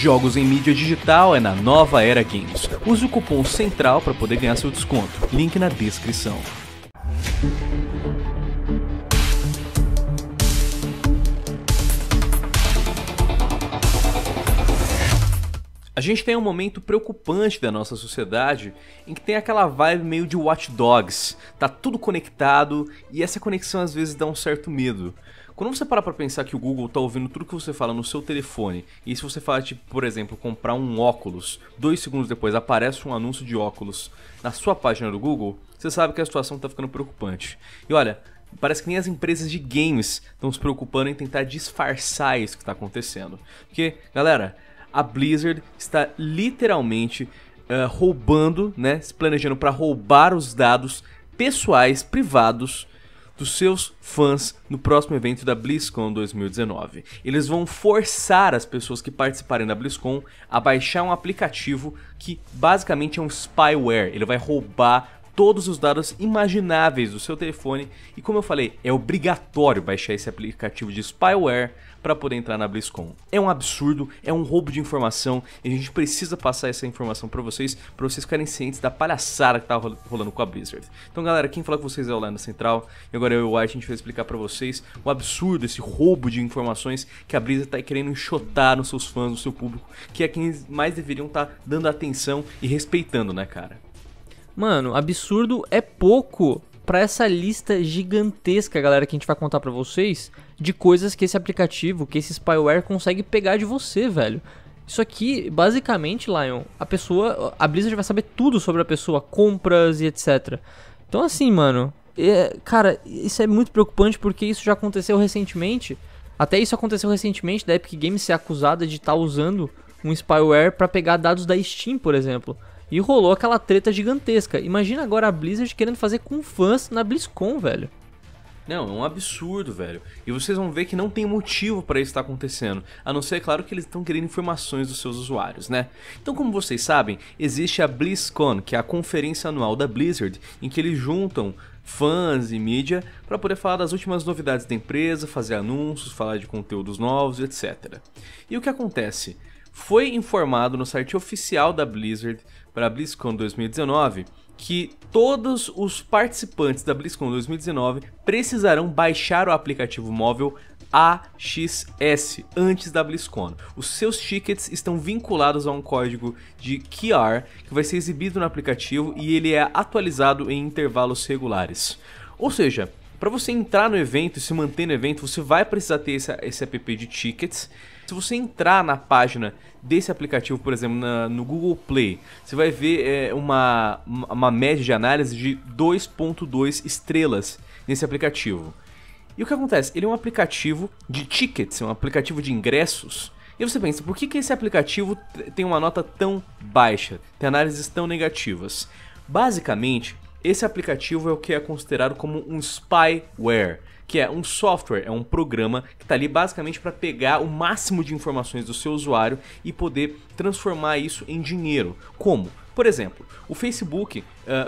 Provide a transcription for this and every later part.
Jogos em mídia digital é na Nova Era Games. Use o cupom CENTRAL para poder ganhar seu desconto. Link na descrição. A gente tem um momento preocupante da nossa sociedade em que tem aquela vibe meio de Watch Dogs. Tá tudo conectado e essa conexão às vezes dá um certo medo. Quando você parar para pensar que o Google tá ouvindo tudo que você fala no seu telefone, e se você falar tipo, por exemplo, comprar um óculos, dois segundos depois aparece um anúncio de óculos na sua página do Google, você sabe que a situação tá ficando preocupante. E olha, Parece que nem as empresas de games estão se preocupando em tentar disfarçar isso que está acontecendo. Porque, galera, a Blizzard está literalmente uh, roubando, né? Se planejando para roubar os dados pessoais, privados dos seus fãs no próximo evento da BlizzCon 2019. Eles vão forçar as pessoas que participarem da BlizzCon a baixar um aplicativo que basicamente é um spyware. Ele vai roubar todos os dados imagináveis do seu telefone e como eu falei, é obrigatório baixar esse aplicativo de spyware para poder entrar na BlizzCon. É um absurdo, é um roubo de informação e a gente precisa passar essa informação para vocês, para vocês ficarem cientes da palhaçada que tá rolando com a Blizzard. Então galera, quem fala com vocês é o Lana Central e agora eu e o White a gente vai explicar para vocês o absurdo, esse roubo de informações que a Blizzard tá querendo enxotar nos seus fãs, no seu público, que é quem mais deveriam estar tá dando atenção e respeitando, né cara? Mano, absurdo é pouco para essa lista gigantesca, galera, que a gente vai contar para vocês de coisas que esse aplicativo, que esse spyware consegue pegar de você, velho. Isso aqui, basicamente, Lion, a pessoa, a Blizzard vai saber tudo sobre a pessoa, compras e etc. Então assim, mano, é, cara, isso é muito preocupante porque isso já aconteceu recentemente. Até isso aconteceu recentemente da Epic Games ser acusada de estar tá usando um spyware para pegar dados da Steam, por exemplo. E rolou aquela treta gigantesca. Imagina agora a Blizzard querendo fazer com fãs na BlizzCon, velho. Não, é um absurdo, velho. E vocês vão ver que não tem motivo para isso estar tá acontecendo, a não ser, é claro, que eles estão querendo informações dos seus usuários, né? Então, como vocês sabem, existe a BlizzCon, que é a conferência anual da Blizzard, em que eles juntam fãs e mídia para poder falar das últimas novidades da empresa, fazer anúncios, falar de conteúdos novos, etc. E o que acontece? Foi informado no site oficial da Blizzard para a BlizzCon 2019 que todos os participantes da BlizzCon 2019 precisarão baixar o aplicativo móvel AXS antes da BlizzCon. Os seus tickets estão vinculados a um código de QR que vai ser exibido no aplicativo e ele é atualizado em intervalos regulares. Ou seja, para você entrar no evento e se manter no evento, você vai precisar ter esse, esse app de tickets se você entrar na página desse aplicativo, por exemplo, na, no Google Play, você vai ver é, uma, uma média de análise de 2.2 estrelas nesse aplicativo. E o que acontece? Ele é um aplicativo de tickets, é um aplicativo de ingressos. E você pensa, por que, que esse aplicativo tem uma nota tão baixa, tem análises tão negativas? Basicamente, esse aplicativo é o que é considerado como um spyware que é um software, é um programa que está ali basicamente para pegar o máximo de informações do seu usuário e poder transformar isso em dinheiro. Como? Por exemplo, o Facebook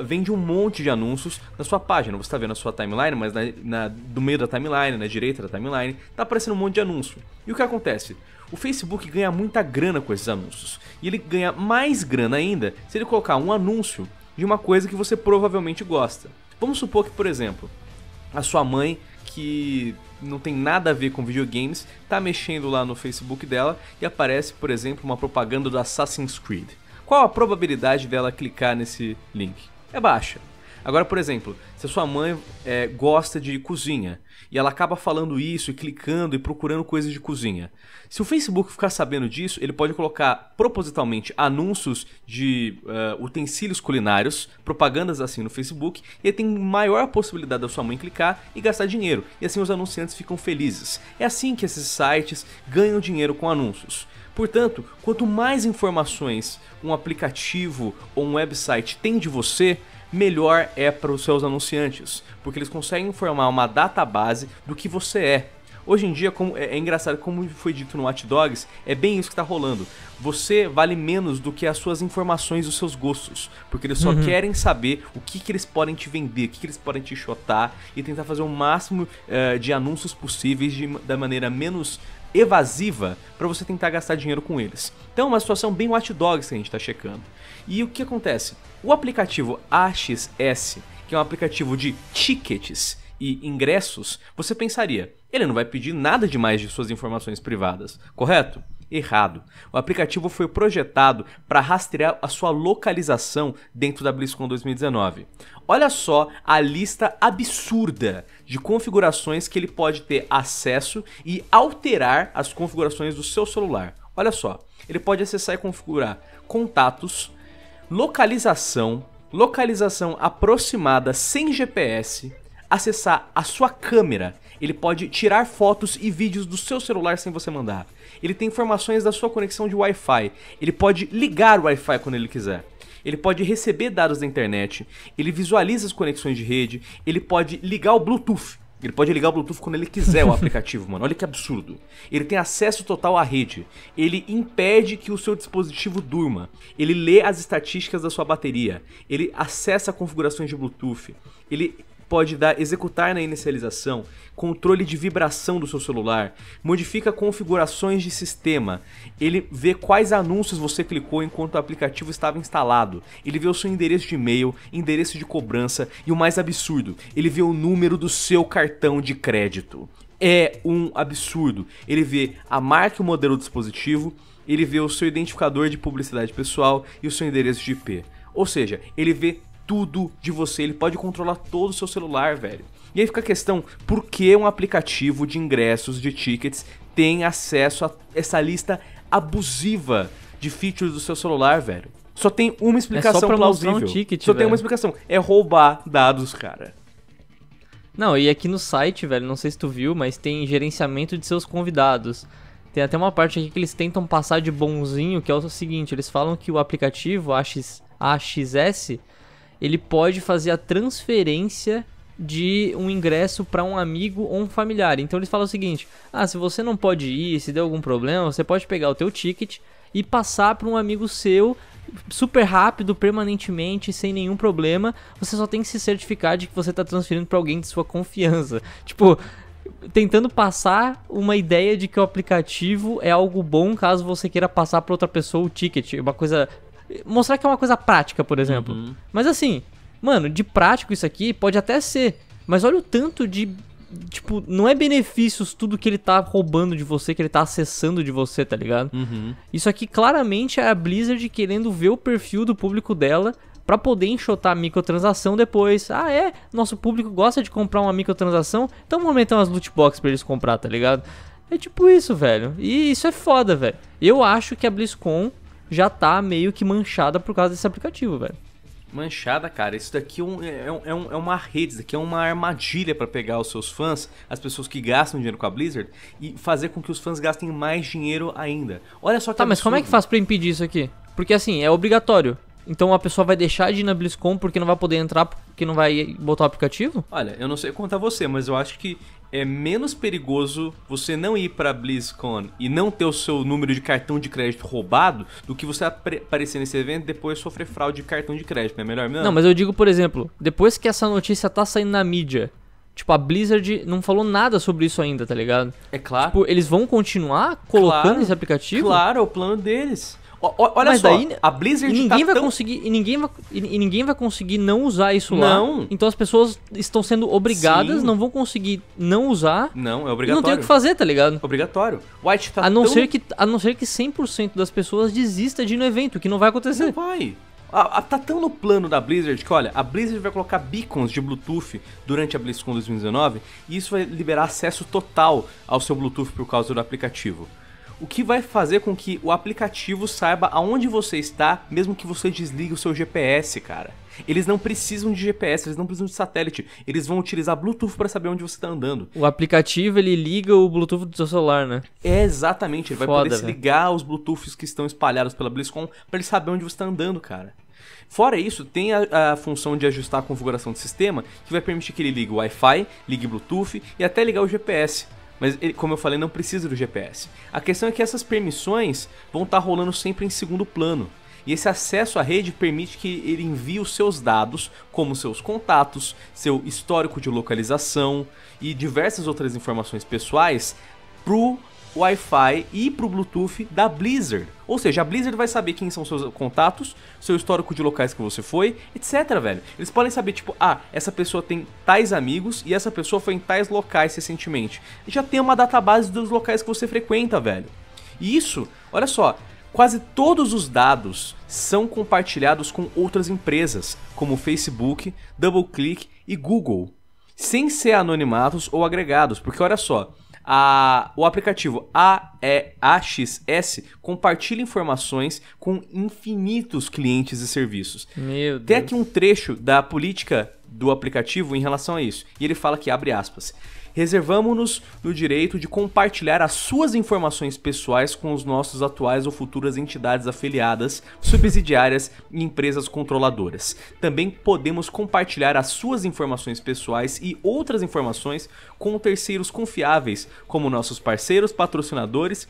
uh, vende um monte de anúncios na sua página. Você está vendo a sua timeline, mas na, na, do meio da timeline, na direita da timeline, está aparecendo um monte de anúncio. E o que acontece? O Facebook ganha muita grana com esses anúncios. E ele ganha mais grana ainda se ele colocar um anúncio de uma coisa que você provavelmente gosta. Vamos supor que, por exemplo, a sua mãe que não tem nada a ver com videogames, tá mexendo lá no Facebook dela e aparece, por exemplo, uma propaganda do Assassin's Creed. Qual a probabilidade dela clicar nesse link? É baixa. Agora, por exemplo, se a sua mãe é, gosta de cozinha e ela acaba falando isso e clicando e procurando coisas de cozinha. Se o Facebook ficar sabendo disso, ele pode colocar propositalmente anúncios de uh, utensílios culinários, propagandas assim no Facebook, e ele tem maior possibilidade da sua mãe clicar e gastar dinheiro, e assim os anunciantes ficam felizes. É assim que esses sites ganham dinheiro com anúncios. Portanto, quanto mais informações um aplicativo ou um website tem de você, melhor é para os seus anunciantes, porque eles conseguem formar uma database do que você é. Hoje em dia, como, é, é engraçado, como foi dito no Hot Dogs, é bem isso que está rolando. Você vale menos do que as suas informações, os seus gostos. Porque eles só uhum. querem saber o que, que eles podem te vender, o que, que eles podem te chotar e tentar fazer o máximo uh, de anúncios possíveis de, da maneira menos evasiva para você tentar gastar dinheiro com eles. Então é uma situação bem Watch Dogs que a gente está checando. E o que acontece? O aplicativo AXS, que é um aplicativo de tickets e ingressos, você pensaria, ele não vai pedir nada demais de suas informações privadas, correto? Errado. O aplicativo foi projetado para rastrear a sua localização dentro da BlizzCon 2019. Olha só a lista absurda de configurações que ele pode ter acesso e alterar as configurações do seu celular. Olha só, ele pode acessar e configurar contatos, localização, localização aproximada sem GPS, acessar a sua câmera. Ele pode tirar fotos e vídeos do seu celular sem você mandar. Ele tem informações da sua conexão de Wi-Fi. Ele pode ligar o Wi-Fi quando ele quiser. Ele pode receber dados da internet. Ele visualiza as conexões de rede. Ele pode ligar o Bluetooth. Ele pode ligar o Bluetooth quando ele quiser o aplicativo, mano. Olha que absurdo. Ele tem acesso total à rede. Ele impede que o seu dispositivo durma. Ele lê as estatísticas da sua bateria. Ele acessa configurações de Bluetooth. Ele pode dar executar na inicialização, controle de vibração do seu celular, modifica configurações de sistema, ele vê quais anúncios você clicou enquanto o aplicativo estava instalado, ele vê o seu endereço de e-mail, endereço de cobrança e o mais absurdo, ele vê o número do seu cartão de crédito. É um absurdo. Ele vê a marca e o modelo do dispositivo, ele vê o seu identificador de publicidade pessoal e o seu endereço de IP. Ou seja, ele vê tudo de você, ele pode controlar todo o seu celular, velho. E aí fica a questão, por que um aplicativo de ingressos de tickets tem acesso a essa lista abusiva de features do seu celular, velho? Só tem uma explicação é só plausível. Um ticket, só velho. tem uma explicação, é roubar dados, cara. Não, e aqui no site, velho, não sei se tu viu, mas tem gerenciamento de seus convidados. Tem até uma parte aqui que eles tentam passar de bonzinho, que é o seguinte, eles falam que o aplicativo AX, AXS ele pode fazer a transferência de um ingresso para um amigo ou um familiar. Então eles falam o seguinte: "Ah, se você não pode ir, se deu algum problema, você pode pegar o teu ticket e passar para um amigo seu super rápido, permanentemente, sem nenhum problema. Você só tem que se certificar de que você está transferindo para alguém de sua confiança. Tipo, tentando passar uma ideia de que o aplicativo é algo bom caso você queira passar para outra pessoa o ticket, é uma coisa Mostrar que é uma coisa prática, por exemplo. Uhum. Mas assim, mano, de prático isso aqui pode até ser. Mas olha o tanto de. Tipo, não é benefícios tudo que ele tá roubando de você, que ele tá acessando de você, tá ligado? Uhum. Isso aqui claramente é a Blizzard querendo ver o perfil do público dela para poder enxotar a microtransação depois. Ah, é? Nosso público gosta de comprar uma microtransação, então vamos aumentar umas loot pra eles comprar, tá ligado? É tipo isso, velho. E isso é foda, velho. Eu acho que a BlizzCon já tá meio que manchada por causa desse aplicativo, velho. Manchada, cara. Isso daqui é, um, é, é, é um, é, uma rede, isso daqui é uma armadilha para pegar os seus fãs, as pessoas que gastam dinheiro com a Blizzard, e fazer com que os fãs gastem mais dinheiro ainda. Olha só que. Tá, absurdo. mas como é que faz para impedir isso aqui? Porque assim, é obrigatório. Então a pessoa vai deixar de ir na BlizzCon porque não vai poder entrar, porque não vai botar o aplicativo? Olha, eu não sei contar você, mas eu acho que é menos perigoso você não ir pra BlizzCon e não ter o seu número de cartão de crédito roubado do que você aparecer nesse evento e depois sofrer fraude de cartão de crédito, não é melhor mesmo? Não, mas eu digo, por exemplo, depois que essa notícia tá saindo na mídia, Tipo, a Blizzard não falou nada sobre isso ainda, tá ligado? É claro. Tipo, eles vão continuar colocando claro, esse aplicativo? Claro, é o plano deles. O, olha Mas só, daí, a Blizzard ninguém tá vai tão... conseguir e ninguém vai, e ninguém vai conseguir não usar isso não. lá. Então as pessoas estão sendo obrigadas, Sim. não vão conseguir não usar. Não, é obrigatório. Não tem o que fazer, tá ligado? Obrigatório. White tá a não tão... ser que a não ser que 100% das pessoas desista de ir no evento, que não vai acontecer. Não vai. A, a, tá tão no plano da Blizzard que, olha, a Blizzard vai colocar beacons de Bluetooth durante a BlizzCon 2019 e isso vai liberar acesso total ao seu Bluetooth por causa do aplicativo o que vai fazer com que o aplicativo saiba aonde você está, mesmo que você desligue o seu GPS, cara. Eles não precisam de GPS, eles não precisam de satélite. Eles vão utilizar Bluetooth para saber onde você está andando. O aplicativo ele liga o Bluetooth do seu celular, né? É exatamente, ele Foda, vai poder se ligar aos Bluetooths que estão espalhados pela BlizzCon para ele saber onde você está andando, cara. Fora isso, tem a, a, função de ajustar a configuração do sistema, que vai permitir que ele ligue o Wi-Fi, ligue Bluetooth e até ligar o GPS. Mas, ele, como eu falei, não precisa do GPS. A questão é que essas permissões vão estar tá rolando sempre em segundo plano. E esse acesso à rede permite que ele envie os seus dados, como seus contatos, seu histórico de localização e diversas outras informações pessoais, o Wi-Fi e para o Bluetooth da Blizzard. Ou seja, a Blizzard vai saber quem são seus contatos, seu histórico de locais que você foi, etc, velho. Eles podem saber, tipo, ah, essa pessoa tem tais amigos e essa pessoa foi em tais locais recentemente. Já tem uma database dos locais que você frequenta, velho. E isso, olha só, quase todos os dados são compartilhados com outras empresas, como Facebook, DoubleClick e Google. Sem ser anonimados ou agregados, porque olha só, a, o aplicativo AEAXS compartilha informações com infinitos clientes e serviços. Meu Deus. Tem aqui um trecho da política do aplicativo em relação a isso. E ele fala que abre aspas reservamos-nos no direito de compartilhar as suas informações pessoais com os nossos atuais ou futuras entidades afiliadas, subsidiárias e empresas controladoras. Também podemos compartilhar as suas informações pessoais e outras informações com terceiros confiáveis, como nossos parceiros, patrocinadores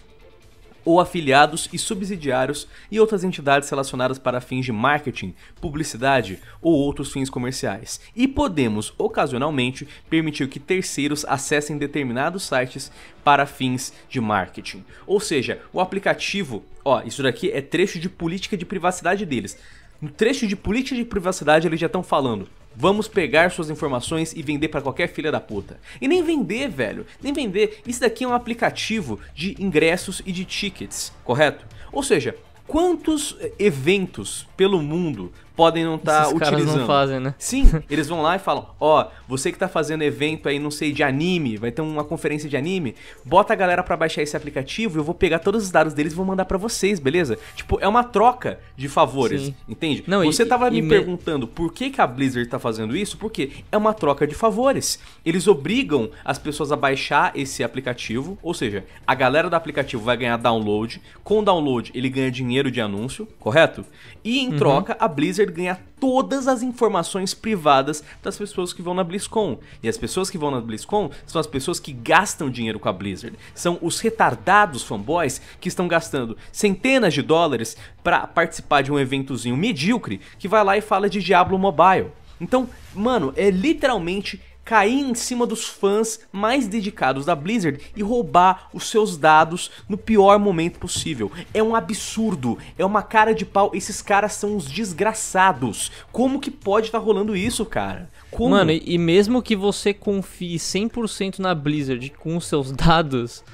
ou afiliados e subsidiários e outras entidades relacionadas para fins de marketing, publicidade ou outros fins comerciais. E podemos, ocasionalmente, permitir que terceiros acessem determinados sites para fins de marketing. Ou seja, o aplicativo, ó, isso daqui é trecho de política de privacidade deles. No trecho de política de privacidade eles já estão falando Vamos pegar suas informações e vender para qualquer filha da puta. E nem vender, velho. Nem vender. Isso daqui é um aplicativo de ingressos e de tickets, correto? Ou seja, quantos eh, eventos pelo mundo podem não estar tá utilizando. Caras não fazem, né? Sim, eles vão lá e falam: "Ó, oh, você que está fazendo evento aí, não sei de anime, vai ter uma conferência de anime, bota a galera para baixar esse aplicativo, eu vou pegar todos os dados deles e vou mandar para vocês, beleza?" Tipo, é uma troca de favores, Sim. entende? Não, você tava me, perguntando por que que a Blizzard está fazendo isso? Porque é uma troca de favores. Eles obrigam as pessoas a baixar esse aplicativo, ou seja, a galera do aplicativo vai ganhar download, com o download ele ganha dinheiro de anúncio, correto? E em uhum. troca a Blizzard ganhar todas as informações privadas das pessoas que vão na BlizzCon. E as pessoas que vão na BlizzCon são as pessoas que gastam dinheiro com a Blizzard. São os retardados fanboys que estão gastando centenas de dólares para participar de um eventozinho medíocre que vai lá e fala de Diablo Mobile. Então, mano, é literalmente cair em cima dos fãs mais dedicados da Blizzard e roubar os seus dados no pior momento possível. É um absurdo, é uma cara de pau. Esses caras são uns desgraçados. Como que pode estar tá rolando isso, cara? Como? Mano, e mesmo que você confie 100% na Blizzard com os seus dados,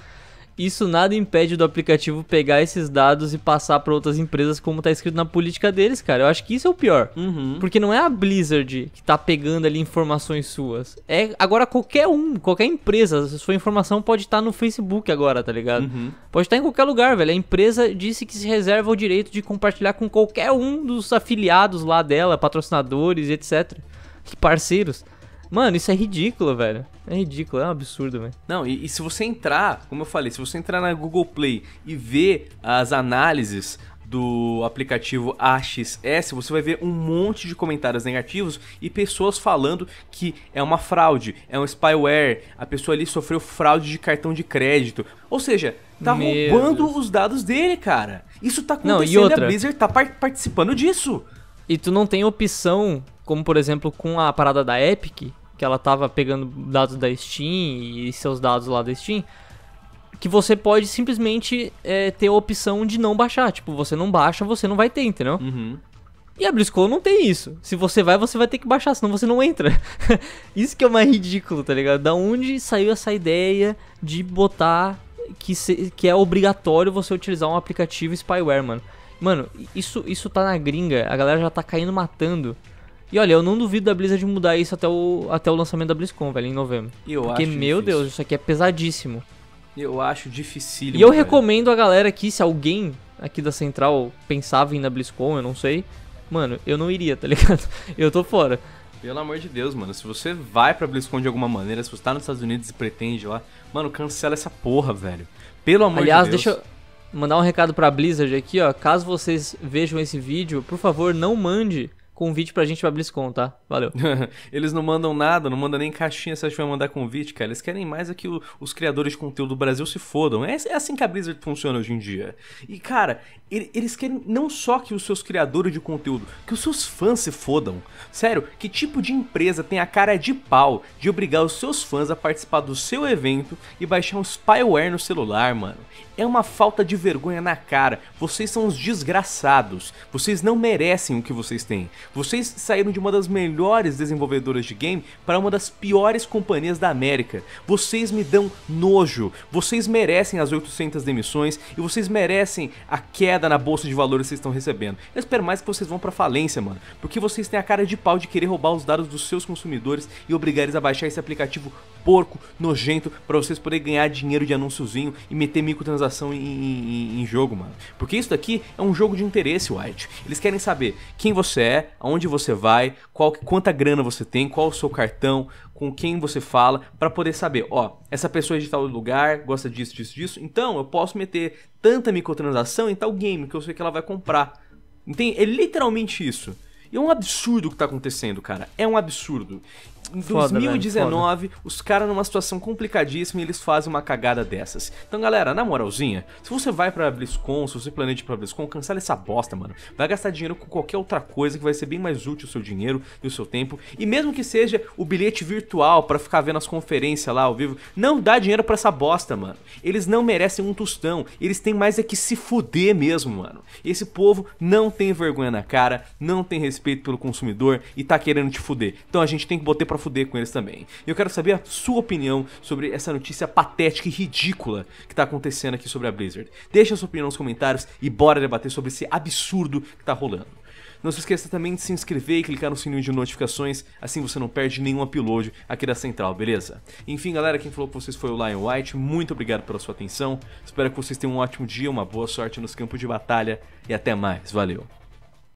isso nada impede do aplicativo pegar esses dados e passar para outras empresas, como tá escrito na política deles, cara. Eu acho que isso é o pior. Uhum. Porque não é a Blizzard que tá pegando ali informações suas. É agora qualquer um, qualquer empresa. sua informação pode estar tá no Facebook agora, tá ligado? Uhum. Pode estar tá em qualquer lugar, velho. A empresa disse que se reserva o direito de compartilhar com qualquer um dos afiliados lá dela, patrocinadores, etc. Parceiros. Mano, isso é ridículo, velho. É ridículo, é um absurdo, velho. Não, e, e, se você entrar, como eu falei, se você entrar na Google Play e ver as análises do aplicativo AXS, você vai ver um monte de comentários negativos e pessoas falando que é uma fraude, é um spyware, a pessoa ali sofreu fraude de cartão de crédito. Ou seja, tá Meu roubando Deus. os dados dele, cara. Isso tá acontecendo não, e, outra... a Blizzard tá par participando disso. E tu não tem opção, como por exemplo com a parada da Epic, que ela tava pegando dados da Steam e seus dados lá da Steam, que você pode simplesmente é, ter a opção de não baixar. Tipo, você não baixa, você não vai ter, entendeu? Uhum. E a BlizzCon não tem isso. Se você vai, você vai ter que baixar, senão você não entra. isso que é mais ridículo, tá ligado? Da onde saiu essa ideia de botar que, se, que é obrigatório você utilizar um aplicativo spyware, mano? Mano, isso, isso tá na gringa, a galera já tá caindo matando e olha, eu não duvido da Blizzard mudar isso até o, até o lançamento da BlizzCon, velho, em novembro. Eu Porque, acho meu difícil. Deus, isso aqui é pesadíssimo. Eu acho dificílimo. E eu velho. recomendo a galera aqui, se alguém aqui da Central pensava em ir na BlizzCon, eu não sei. Mano, eu não iria, tá ligado? Eu tô fora. Pelo amor de Deus, mano. Se você vai pra BlizzCon de alguma maneira, se você tá nos Estados Unidos e pretende lá, mano, cancela essa porra, velho. Pelo amor Aliás, de Deus. Aliás, deixa eu mandar um recado pra Blizzard aqui, ó. Caso vocês vejam esse vídeo, por favor, não mande convite pra gente pra BlizzCon, tá? Valeu. eles não mandam nada, não mandam nem caixinha se a gente vai mandar convite, cara. Eles querem mais é que o, os criadores de conteúdo do Brasil se fodam. É, é, assim que a Blizzard funciona hoje em dia. E, cara, ele, eles querem não só que os seus criadores de conteúdo, que os seus fãs se fodam. Sério, que tipo de empresa tem a cara de pau de obrigar os seus fãs a participar do seu evento e baixar um spyware no celular, mano? É uma falta de vergonha na cara. Vocês são uns desgraçados. Vocês não merecem o que vocês têm. Vocês saíram de uma das melhores desenvolvedoras de game para uma das piores companhias da América. Vocês me dão nojo, vocês merecem as 800 demissões e vocês merecem a queda na bolsa de valores que vocês estão recebendo. Eu espero mais que vocês vão para falência, mano, porque vocês têm a cara de pau de querer roubar os dados dos seus consumidores e obrigar eles a baixar esse aplicativo porco, nojento, para vocês poderem ganhar dinheiro de anúnciozinho e meter microtransação em, em, em, jogo, mano. Porque isso daqui é um jogo de interesse, White. Eles querem saber quem você é, aonde você vai, qual, quanta grana você tem, qual o seu cartão, com quem você fala, para poder saber, ó, essa pessoa é de tal lugar, gosta disso, disso, disso, então eu posso meter tanta microtransação em tal game que eu sei que ela vai comprar. Entende? É literalmente isso. E é um absurdo o que tá acontecendo, cara. É um absurdo. Em 2019, os caras numa situação complicadíssima e eles fazem uma cagada dessas. Então, galera, na moralzinha, se você vai pra BlizzCon, se você planeja ir pra BlizzCon, cancela essa bosta, mano. Vai gastar dinheiro com qualquer outra coisa que vai ser bem mais útil o seu dinheiro e o seu tempo. E mesmo que seja o bilhete virtual para ficar vendo as conferências lá ao vivo, não dá dinheiro para essa bosta, mano. Eles não merecem um tostão. Eles têm mais é que se fuder mesmo, mano. Esse povo não tem vergonha na cara, não tem respeito respeito pelo consumidor e tá querendo te fuder. Então a gente tem que botar pra fuder com eles também. E eu quero saber a sua opinião sobre essa notícia patética e ridícula que tá acontecendo aqui sobre a Blizzard. Deixa a sua opinião nos comentários e bora debater sobre esse absurdo que tá rolando. Não se esqueça também de se inscrever e clicar no sininho de notificações, assim você não perde nenhum upload aqui da Central, beleza? Enfim, galera, quem falou com vocês foi o Lion White, muito obrigado pela sua atenção, espero que vocês tenham um ótimo dia, uma boa sorte nos campos de batalha e até mais, valeu!